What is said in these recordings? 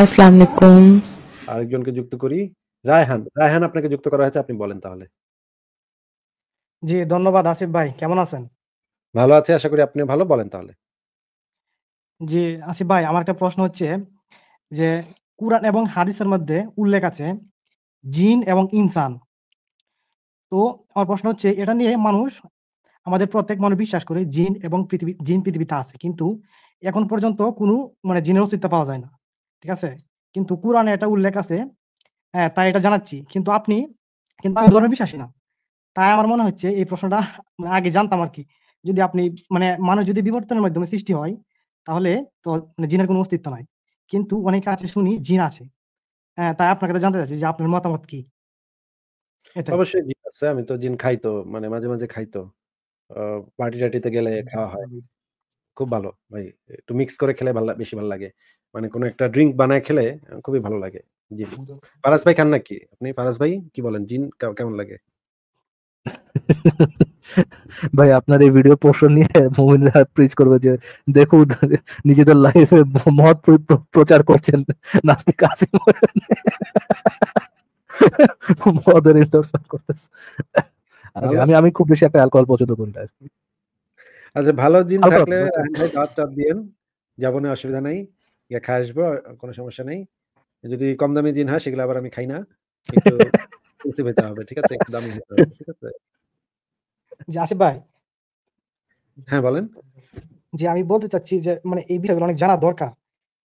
আসসালামু আলাইকুম আরেকজনকে যুক্ত করি রায়হান রায়হান আপনাকে যুক্ত করা হয়েছে আপনি বলেন তাহলে জি ধন্যবাদ আসিফ ভাই কেমন আছেন ভালো আশা করি আপনি ভালো বলেন তাহলে জি আসিফ ভাই আমার একটা প্রশ্ন হচ্ছে যে কুরআন এবং হাদিসের মধ্যে উল্লেখ আছে জিন এবং ইনসান তো আমার প্রশ্ন হচ্ছে এটা নিয়ে মানুষ আমাদের প্রত্যেক মানুষ বিশ্বাস করে জিন এবং পৃথিবী জিন পৃথিবীতে আছে কিন্তু এখন পর্যন্ত কোনো মানে জিনের অস্তিত্ব পাওয়া যায় না ঠিক আছে কিন্তু কোরআনে এটা উল্লেখ আছে হ্যাঁ তাই এটা জানাচ্ছি কিন্তু আপনি কিন্তু আমি ধর্মে বিশ্বাসী না তাই আমার মনে হচ্ছে এই প্রশ্নটা মানে আগে জানতাম আর কি যদি আপনি মানে মানুষ যদি বিবর্তনের মাধ্যমে সৃষ্টি হয় তাহলে তো মানে জিনের কোনো অস্তিত্ব নাই কিন্তু অনেক আছে শুনি জিন আছে হ্যাঁ তাই আপনার কাছে জানতে চাচ্ছি যে আপনার মতামত কি অবশ্যই জিন আছে আমি তো জিন খাইতো মানে মাঝে মাঝে খাইতো পার্টি টাটিতে গেলে হ্যাঁ, খাওয়া হয় হ্যাঁ। খুব ভালো ভাই একটু মিক্স করে খেলে ভালো বেশি ভালো লাগে মানে কোন একটা ড্রিঙ্ক বানায় খেলে খুবই ভালো লাগে জি পারাস ভাই খান নাকি আপনি পারাস ভাই কি বলেন জিন কেমন লাগে ভাই আপনার এই ভিডিও পোষণ নিয়ে মোমিনরা প্রিজ করবে যে দেখো নিজেদের লাইফে মহৎ প্রচার করছেন নাস্তিক আসিম মদের ইন্টারসান করতেছে আচ্ছা, আমি আমি খুব বেশি একটা অ্যালকোহল পছন্দ করি না আচ্ছা ভালো জিন থাকলে দাঁত চাপ দিয়েন যাবনে অসুবিধা নাই ইয়া খাই কোনো সমস্যা নেই যদি কম দামি জিন হয় সেগুলো আবার আমি খাই না একটু পেতে হবে ঠিক আছে ঠিক আছে আসিফ ভাই হ্যাঁ বলেন যে আমি বলতে চাচ্ছি যে মানে এই বিষয়গুলো অনেক জানা দরকার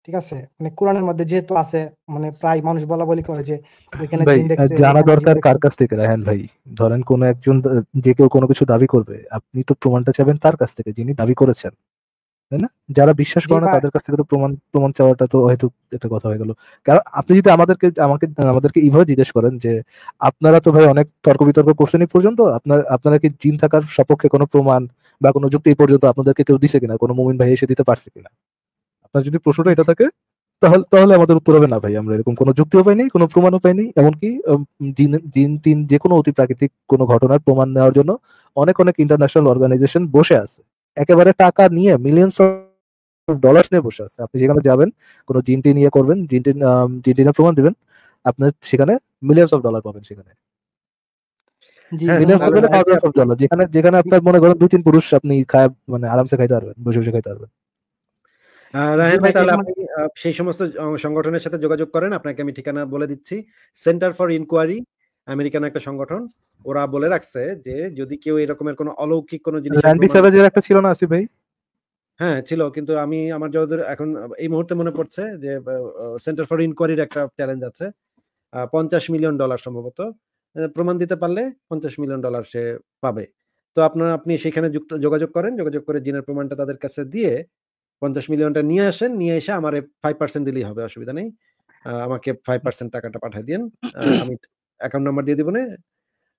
ঠিক আছে মানে কোরআনের মধ্যে যেহেতু আছে মানে প্রায় মানুষ বলা বলি করে যে ওইখানে জিন দেখছে জানা দরকার কার কাছ থেকে রায়হান ভাই ধরেন কোন একজন যে কেউ কোনো কিছু দাবি করবে আপনি তো প্রমাণটা চাবেন তার কাছ থেকে যিনি দাবি করেছেন তাই না যারা বিশ্বাস করে না তাদের কাছ থেকে তো প্রমাণ প্রমাণ চাওয়াটা তো হয়তো একটা কথা হয়ে গেল কারণ আপনি যদি আমাদেরকে আমাকে আমাদেরকে এইভাবে জিজ্ঞেস করেন যে আপনারা তো ভাই অনেক তর্ক বিতর্ক করছেন এই পর্যন্ত আপনার আপনারা কি জিন থাকার সপক্ষে কোনো প্রমাণ বা কোনো যুক্তি এই পর্যন্ত আপনাদেরকে কেউ দিছে কিনা কোনো মুমিন ভাই এসে দিতে পারছে কিনা আপনার যদি প্রশ্নটা এটা থাকে তাহলে তাহলে আমাদের উত্তর হবে না ভাই আমরা এরকম কোনো যুক্তি উপায় নেই কোনো প্রমাণ উপায় নেই এমনকি জিন জিন তিন যে কোনো অতি প্রাকৃতিক কোনো ঘটনার প্রমাণ নেওয়ার জন্য অনেক অনেক ইন্টারন্যাশনাল অর্গানাইজেশন বসে আছে একেবারে টাকা নিয়ে মিলিয়নস ডলার নিয়ে বসে আছে আপনি যেখানে যাবেন কোনো জিনটি নিয়ে করবেন জিনটি জিনটি প্রমাণ দিবেন আপনি সেখানে মিলিয়নস অফ ডলার পাবেন সেখানে হ্যাঁ, যেখানে যেখানে আপনার মনে করেন দুই তিন পুরুষ আপনি খায় মানে আরামসে খাইতে পারবেন বসে বসে খাইতে পারবেন রাহেল ভাই তাহলে মানে আপনি সেই সমস্ত সংগঠনের সাথে যোগাযোগ করেন আপনাকে আমি ঠিকানা বলে দিচ্ছি সেন্টার ফর ইনকোয়ারি আমেরিকান একটা সংগঠন ওরা বলে রাখছে যে যদি কেউ এরকমের কোনো অলৌকিক কোনো জিনিস র্যান্ডি স্যাভেজের একটা ছিল না আসি ভাই হ্যাঁ ছিল কিন্তু আমি আমার যতদূর এখন এই মুহূর্তে মনে পড়ছে যে সেন্টার ফর ইনকোয়ারির একটা চ্যালেঞ্জ আছে পঞ্চাশ মিলিয়ন ডলার সম্ভবত প্রমাণ দিতে পারলে পঞ্চাশ মিলিয়ন ডলার সে পাবে তো আপনারা আপনি সেখানে যুক্ত যোগাযোগ করেন যোগাযোগ করে জিনের প্রমাণটা তাদের কাছে দিয়ে পঞ্চাশ মিলিয়নটা নিয়ে আসেন নিয়ে এসে আমার ফাইভ পার্সেন্ট দিলেই হবে অসুবিধা নেই আমাকে ফাইভ পার্সেন্ট টাকাটা পাঠিয়ে দিন আমি অ্যাকাউন্ট নাম্বার দিয়ে দিব না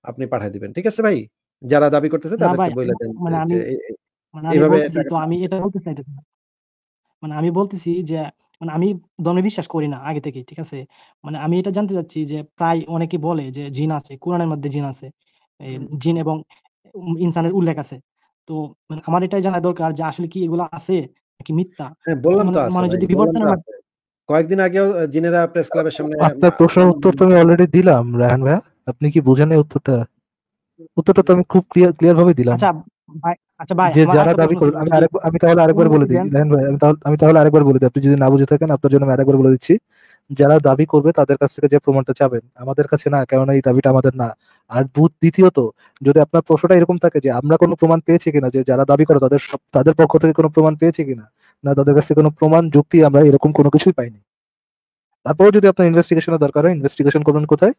আপনি পাঠিয়ে দিবেন ঠিক আছে ভাই যারা দাবি করতেছে তাদেরকে বলে দেন মানে মানে এইভাবে তো আমি এটা বলতে চাইতেছি মানে আমি বলতেছি যে মানে আমি ধর্মে বিশ্বাস করি না আগে থেকে ঠিক আছে মানে আমি এটা জানতে চাচ্ছি যে প্রায় অনেকে বলে যে জিন আছে কোরআনের মধ্যে জিন আছে জিন এবং ইনসানের উল্লেখ আছে তো মানে আমার এটাই জানা দরকার যে আসলে কি এগুলো আছে নাকি মিথ্যা হ্যাঁ, মানে বললাম তো মানে যদি বিবর্তনের কয়েকদিন আগেও জিনেরা প্রেস ক্লাবের সামনে আপনার প্রশ্নের উত্তর তো আমি অলরেডি দিলাম রায়হান ভাই আপনি কি বুঝেন এই উত্তরটা উত্তরটা তো আমি খুব ক্লিয়ার ক্লিয়ার ভাবে দিলাম আচ্ছা ভাই আচ্ছা ভাই যে যারা দাবি করে আমি আমি তাহলে আরেকবার বলে দিই রায়হান ভাই আমি তাহলে আমি তাহলে আরেকবার বলে দিই আপনি যদি না বুঝে থাকেন আপনার জন্য আমি আরেকবার বলে দিচ্ছি যারা দাবি করবে তাদের কাছ থেকে যে প্রমাণটা চাবেন আমাদের কাছে না কেননা এই দাবিটা আমাদের না আর দ্বিতীয়ত যদি আপনার প্রশ্নটা এরকম থাকে যে আমরা কোনো প্রমাণ পেয়েছি কিনা যে যারা দাবি করে তাদের তাদের পক্ষ থেকে কোনো প্রমাণ পেয়েছি কিনা না তাদের কাছে কোনো প্রমাণ যুক্তি আমরা এরকম কোনো কিছুই পাইনি তারপরেও যদি আপনার ইনভেস্টিগেশনের দরকার হয় ইনভেস্টিগেশন করবেন কোথায়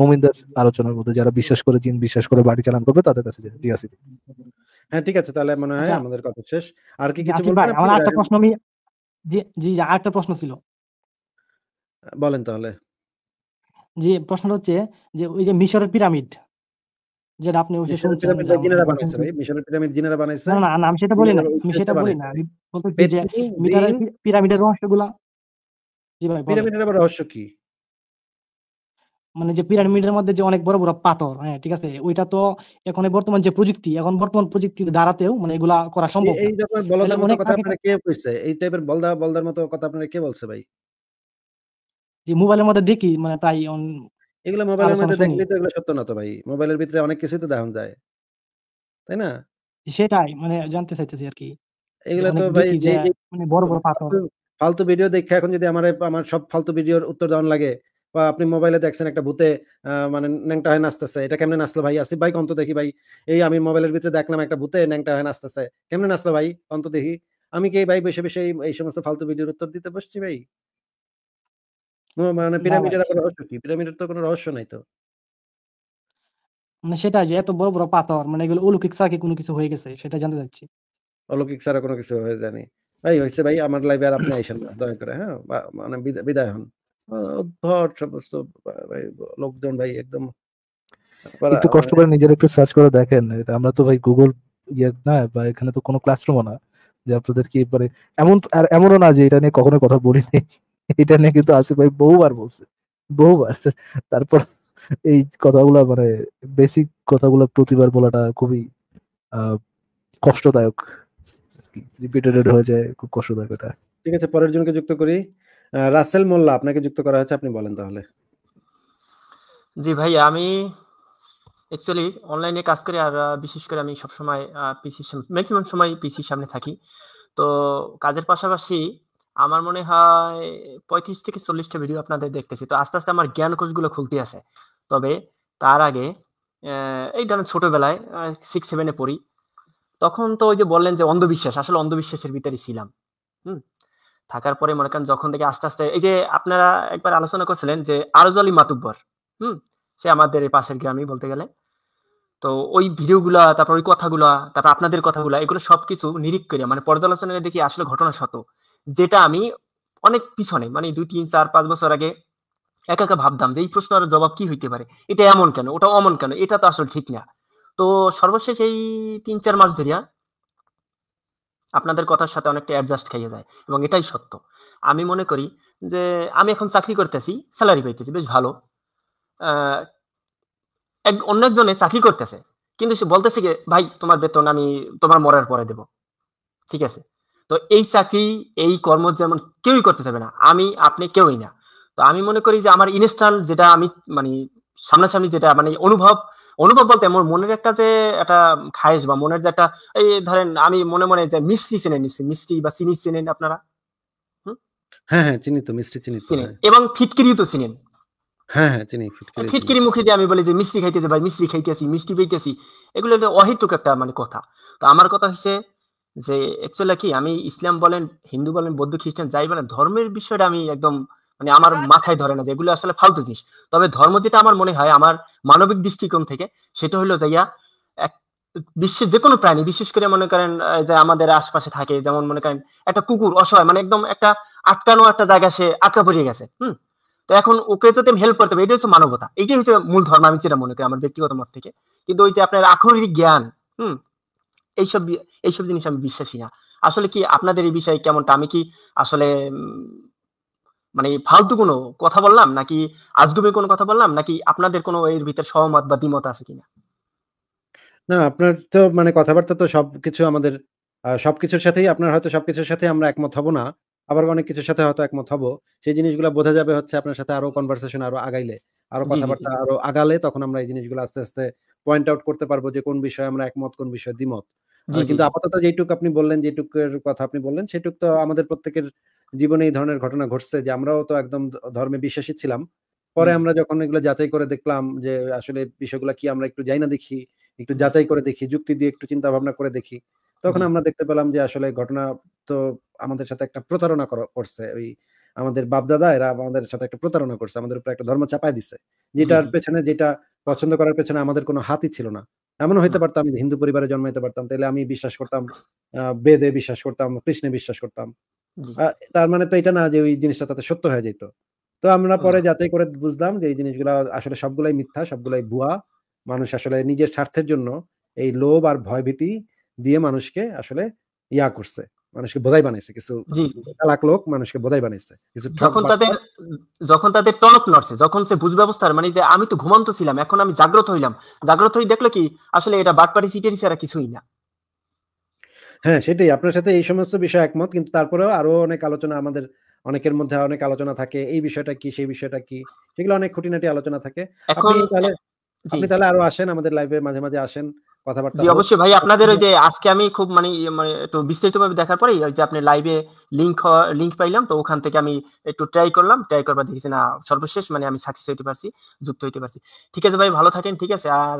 মোমিনদার আলোচনার মধ্যে যারা বিশ্বাস করে জিন বিশ্বাস করে বাড়ি চালান করবে তাদের কাছে জি হ্যাঁ ঠিক আছে তাহলে মনে হয় আচ্ছা। আমাদের কথা শেষ আর কি কিছু বলবেন আমার একটা প্রশ্ন আমি জি জি আরেকটা প্রশ্ন ছিল বলেন তাহলে জি প্রশ্নটা হচ্ছে যে ওই যে মিশরের পিরামিড যেটা আপনি শুনছেন না না আমি সেটা বলি না আমি সেটা বলি না আমি বলতেছি যে মিটারের পিরামিডের রহস্যগুলা জি ভাই পিরামিডের রহস্য কি মানে যে পিরামিডের মধ্যে যে অনেক বড় বড় পাথর হ্যাঁ ঠিক আছে ওইটা তো এখন বর্তমান যে প্রযুক্তি এখন বর্তমান প্রযুক্তির দ্বারাতেও মানে এগুলা করা সম্ভব এই বলদার মতো কথা আপনারা কে কইছে এই টাইপের বলদা বলদার মতো কথা আপনারা কে বলছে ভাই যে মোবাইলের মধ্যে দেখি মানে প্রায় এগুলো মোবাইলের মধ্যে দেখলে তো এগুলো সত্য না তো ভাই। মোবাইলের ভিতরে অনেক কিছুই তো দেখান যায়। তাই না? সেটাই মানে জানতে চাইতেছি আর কি এগুলো তো ভাই যে মানে বড়, বড় পাথর। ফালতু, ভিডিও দেখে এখন যদি আমার আমার সব ফালতু ভিডিওর উত্তর দেওয়ান লাগে বা আপনি মোবাইলে দেখছেন একটা ভূতে মানে ন্যাংটা হয়ে নাচতেছে। এটা কেমনে নাচলো ভাই? আসিফ ভাই কন্ত দেখি ভাই। এই আমি মোবাইলের ভিতরে দেখলাম একটা ভূতে ন্যাংটা হয়ে নাচতেছে। কেমনে নাচলো ভাই? কন্ত দেখি। আমি কি ভাই বসে বসে এই সমস্ত ফালতু ভিডিওর উত্তর দিতে বসছি ভাই? মানে পিরামিডের রহস্য কি পিরামিডের তো কোনো রহস্য নাই তো মানে সেটা যে এত বড় বড় পাথর মানে এগুলো অলৌকিক কি কোনো কিছু হয়ে গেছে সেটা জানতে চাচ্ছি অলৌকিক কোনো কিছু হয়ে জানি ভাই হয়েছে ভাই আমার লাইভে আর আপনি আইসেন না দয়া করে হ্যাঁ মানে বিদায় হন সমস্ত ভাই লোকজন ভাই একদম একটু কষ্ট করে নিজের একটু সার্চ করে দেখেন আমরা তো ভাই গুগল ইয়ে না বা এখানে তো কোনো ক্লাসরুমও না যে আপনাদের কি মানে এমন আর এমনও না যে এটা নিয়ে কখনো কথা বলিনি এটা নিয়ে কিন্তু আসিফ ভাই বহুবার বলছে বহুবার তারপর এই কথাগুলো মানে বেসিক কথাগুলো প্রতিবার বলাটা খুবই কষ্টদায়ক রিপিটেটেড হয়ে যায় খুব কষ্টদায়ক এটা ঠিক আছে পরের জনকে যুক্ত করি রাসেল মোল্লা আপনাকে যুক্ত করা হয়েছে আপনি বলেন তাহলে জি ভাই আমি অ্যাকচুয়ালি অনলাইনে কাজ করি আর বিশেষ করে আমি সবসময় পিসির সামনে ম্যাক্সিমাম সময় পিসির সামনে থাকি তো কাজের পাশাপাশি আমার মনে হয় পঁয়ত্রিশ থেকে চল্লিশটা ভিডিও আপনাদের দেখতেছি তো আস্তে আস্তে আমার জ্ঞান কোষগুলো খুলতে আছে তবে তার আগে এই ধরেন ছোটবেলায় সিক্স সেভেনে পড়ি তখন তো ওই যে বললেন যে অন্ধবিশ্বাস আসলে অন্ধবিশ্বাসের ভিতরে ছিলাম হুম থাকার পরে মনে করেন যখন থেকে আস্তে আস্তে এই যে আপনারা একবার আলোচনা করছিলেন যে আরজ আলী মাতুব্বর হুম সে আমাদের এই পাশের গ্রামই বলতে গেলে তো ওই ভিডিওগুলা তারপর ওই কথাগুলা তারপর আপনাদের কথাগুলা এগুলো সবকিছু নিরীক্ষ মানে পর্যালোচনা দেখি আসলে ঘটনা শত যেটা আমি অনেক পিছনে মানে দুই তিন চার পাঁচ বছর আগে একা একা ভাবতাম যে এই প্রশ্নের জবাব কি হইতে পারে এটা এমন কেন ওটা অমন কেন এটা তো আসলে ঠিক না তো সর্বশেষ এই তিন চার মাস ধরিয়া আপনাদের কথার সাথে অনেকটা অ্যাডজাস্ট খাইয়ে যায় এবং এটাই সত্য আমি মনে করি যে আমি এখন চাকরি করতেছি স্যালারি পাইতেছি বেশ ভালো এক অন্য একজনে চাকরি করতেছে কিন্তু সে বলতেছে কি ভাই তোমার বেতন আমি তোমার মরার পরে দেব ঠিক আছে তো এই চাকরি এই কর্ম যেমন কেউই করতে যাবে না আমি আপনি কেউই না তো আমি মনে করি যে আমার ইনস্ট্যান্ট যেটা আমি মানে সামনাসামনি যেটা মানে অনুভব অনুভব বলতে আমার মনের একটা যে একটা খায়েশ বা মনের যে একটা এই ধরেন আমি মনে মনে যে মিষ্টি চেনেন নিচ্ছি মিষ্টি বা চিনি চেনেন আপনারা হ্যাঁ হ্যাঁ চিনি তো চিনি হ্যাঁ। এবং তো চিনেন হ্যাঁ হ্যাঁ চিনি ফিটকিরি ফিটকিরি মুখে দিয়ে আমি বলি যে মিষ্টি খাইতেছে ভাই মিষ্টি খাইতেছি মিষ্টি এগুলো অহেতুক একটা মানে কথা তো আমার কথা হচ্ছে যে অ্যাকচুয়ালি কি আমি ইসলাম বলেন হিন্দু বলেন বৌদ্ধ খ্রিস্টান যাই বলেন ধর্মের বিষয়টা আমি একদম মানে আমার মাথায় ধরে না যেগুলো আসলে ফালতু জিনিস তবে ধর্ম যেটা আমার মনে হয় আমার মানবিক দৃষ্টিকোণ থেকে সেটা হলো যাইয়া বিশ্বের যে কোনো প্রাণী বিশেষ করে মনে করেন যে আমাদের আশপাশে থাকে যেমন মনে করেন একটা কুকুর অসহায় মানে একদম একটা আটকানো একটা জায়গা সে আটকা পড়িয়ে গেছে হুম তো এখন ওকে যদি আমি হেল্প করতে পারি এটা হচ্ছে মানবতা এটাই হচ্ছে মূল ধর্ম আমি যেটা মনে করি আমার ব্যক্তিগত মত থেকে কিন্তু ওই যে আপনার আক্ষরিক জ্ঞান হুম এইসব এইসব জিনিস আমি বিশ্বাসী না আসলে কি আপনাদের এই বিষয়ে কেমনটা আমি কি আসলে মানে ফালতু কোনো কথা বললাম নাকি আজগুবি কোনো কথা বললাম নাকি আপনাদের কোনো এর ভিতর সহমত বা দ্বিমত আছে কিনা না আপনার তো মানে কথাবার্তা তো সবকিছু আমাদের সবকিছুর সাথেই আপনার হয়তো সবকিছুর সাথে আমরা একমত হব না আবার অনেক কিছুর সাথে হয়তো একমত হব সেই জিনিসগুলো বোঝা যাবে হচ্ছে আপনার সাথে আরো কনভারসেশন আরো আগাইলে আরো কথাবার্তা আরো আগালে তখন আমরা এই জিনিসগুলো আস্তে আস্তে পয়েন্ট আউট করতে পারবো যে কোন বিষয়ে আমরা একমত কোন বিষয়ে দ্বিমত কিন্তু আপাতত যেটুক আপনি বললেন যেটুকের কথা আপনি বললেন সেটুক তো আমাদের প্রত্যেকের জীবনে এই ধরনের ঘটনা ঘটছে যে আমরাও তো একদম ধর্মে বিশ্বাসী ছিলাম পরে আমরা যখন এগুলো যাচাই করে দেখলাম যে আসলে বিষয়গুলো কি আমরা একটু যাই না দেখি একটু যাচাই করে দেখি যুক্তি দিয়ে একটু চিন্তা ভাবনা করে দেখি তখন আমরা দেখতে পেলাম যে আসলে ঘটনা তো আমাদের সাথে একটা প্রতারণা করছে ওই আমাদের বাপদাদা এরা আমাদের সাথে একটা প্রতারণা করছে আমাদের উপর একটা ধর্ম চাপায় দিছে যেটার পেছনে যেটা পছন্দ করার পেছনে আমাদের কোনো হাতই ছিল না এমনও হইতে পারতাম আমি হিন্দু পরিবারে জন্মাইতে পারতাম তাহলে আমি বিশ্বাস করতাম বেদে বিশ্বাস করতাম কৃষ্ণে বিশ্বাস করতাম তার মানে তো এটা না যে ওই জিনিসটা তাতে সত্য হয়ে যেত তো আমরা পরে যাতে করে বুঝলাম যে এই জিনিসগুলা আসলে সবগুলাই মিথ্যা সবগুলাই ভুয়া মানুষ আসলে নিজের স্বার্থের জন্য এই লোভ আর ভয়ভীতি দিয়ে মানুষকে আসলে ইয়া করছে মানুষকে বোধাই বানাইছে কিছু লাখ লোক মানুষকে বোধাই বানাইছে কিছু যখন তাদের যখন তাদের টনক নড়ছে যখন সে বুঝ ব্যবস্থার মানে যে আমি তো ঘুমন্ত ছিলাম এখন আমি জাগ্রত হইলাম জাগ্রত হই দেখলো কি আসলে এটা বাটপারি সিটেরি ছাড়া কিছুই না হ্যাঁ সেটাই আপনার সাথে এই সমস্ত বিষয় একমত কিন্তু তারপরেও আরো অনেক আলোচনা আমাদের অনেকের মধ্যে অনেক আলোচনা থাকে এই বিষয়টা কি সেই বিষয়টা কি সেগুলো অনেক খুঁটিনাটি আলোচনা থাকে আপনি তাহলে আপনি তাহলে আরো আসেন আমাদের লাইভে মাঝে মাঝে আসেন কথাবার্তা জি অবশ্যই ভাই আপনাদের ওই যে আজকে আমি খুব মানে ইয়ে মানে একটু বিস্তারিতভাবে দেখার ওই যে আপনি লাইভে লিংক লিংক পাইলাম তো ওখান থেকে আমি একটু ট্রাই করলাম ট্রাই করবার দেখেছি না সর্বশেষ মানে আমি সাকসেস হইতে পারছি যুক্ত হইতে পারছি ঠিক আছে ভাই ভালো থাকেন ঠিক আছে আর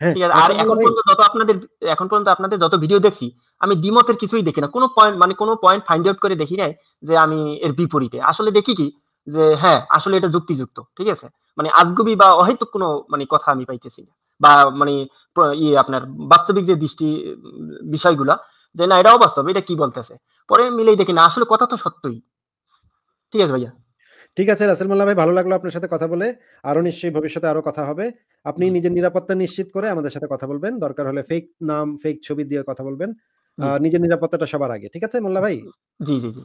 হ্যাঁ, ঠিক আছে আর এখন পর্যন্ত যত আপনাদের এখন পর্যন্ত আপনাদের যত ভিডিও দেখছি আমি দ্বিমতের কিছুই দেখি না কোনো পয়েন্ট মানে কোনো পয়েন্ট ফাইন্ড আউট করে দেখি নাই যে আমি এর বিপরীতে আসলে দেখি কি যে হ্যাঁ আসলে এটা যুক্তিযুক্ত ঠিক আছে মানে আজগুবি বা অহেতুক কোনো মানে কথা আমি পাইতেছি না বা মানে ইয়ে আপনার বাস্তবিক যে দৃষ্টি বিষয়গুলা যে না এটাও বাস্তব এটা কি বলতেছে পরে মিলেই দেখি না আসলে কথা তো সত্যই ঠিক আছে ভাইয়া ঠিক আছে রাসেল মোল্লা ভাই ভালো লাগলো আপনার সাথে কথা বলে আরো নিশ্চয়ই ভবিষ্যতে আরো কথা হবে আপনি নিজের নিরাপত্তা নিশ্চিত করে আমাদের সাথে কথা বলবেন দরকার হলে ফেক নাম ফেক ছবি দিয়ে কথা বলবেন নিজের নিরাপত্তাটা সবার আগে ঠিক আছে মোল্লা ভাই জি জি জি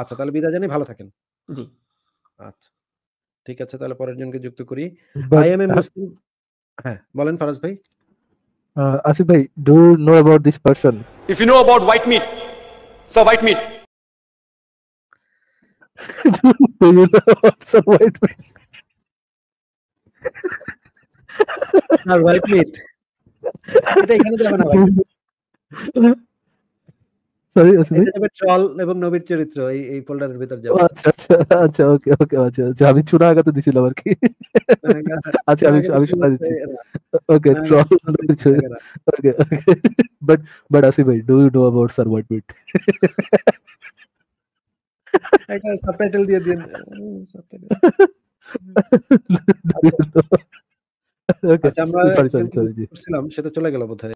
আচ্ছা তাহলে বিদায় জানাই ভালো থাকেন জি আচ্ছা ঠিক আছে তাহলে পরের জনকে যুক্ত করি আই এম এ মুসলিম হ্যাঁ বলেন ফারাজ ভাই আসিফ ভাই do know about this person if you know about white meat sir white meat do you know sir white meat sir white meat এটা এখানে যাবে না ভাই সরি এবং চরিত্র এই এই আচ্ছা, আচ্ছা আচ্ছা ওকে ওকে আচ্ছা আমি কি আচ্ছা আমি আচ্ছা, ওকে হ্যাঁ, ভাই ডু দিয়ে দিন সরি আচ্ছা, সেটা চলে গেল হয়